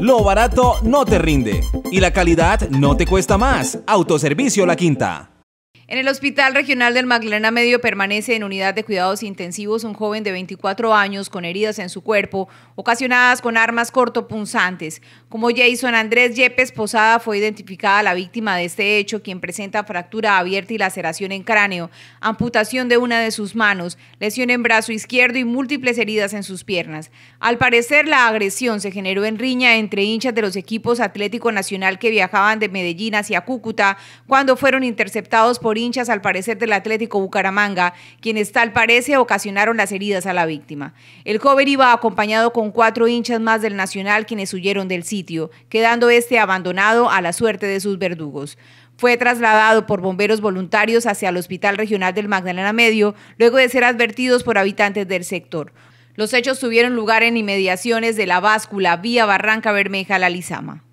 Lo barato no te rinde y la calidad no te cuesta más. Autoservicio La Quinta. En el Hospital Regional del Magdalena Medio permanece en unidad de cuidados intensivos un joven de 24 años con heridas en su cuerpo, ocasionadas con armas cortopunzantes. Como Jason Andrés Yepes Posada fue identificada la víctima de este hecho, quien presenta fractura abierta y laceración en cráneo, amputación de una de sus manos, lesión en brazo izquierdo y múltiples heridas en sus piernas. Al parecer, la agresión se generó en riña entre hinchas de los equipos Atlético Nacional que viajaban de Medellín hacia Cúcuta cuando fueron interceptados por hinchas, al parecer, del Atlético Bucaramanga, quienes tal parece ocasionaron las heridas a la víctima. El joven iba acompañado con cuatro hinchas más del Nacional, quienes huyeron del sitio, quedando este abandonado a la suerte de sus verdugos. Fue trasladado por bomberos voluntarios hacia el Hospital Regional del Magdalena Medio, luego de ser advertidos por habitantes del sector. Los hechos tuvieron lugar en inmediaciones de la báscula vía Barranca Bermeja-La Lizama.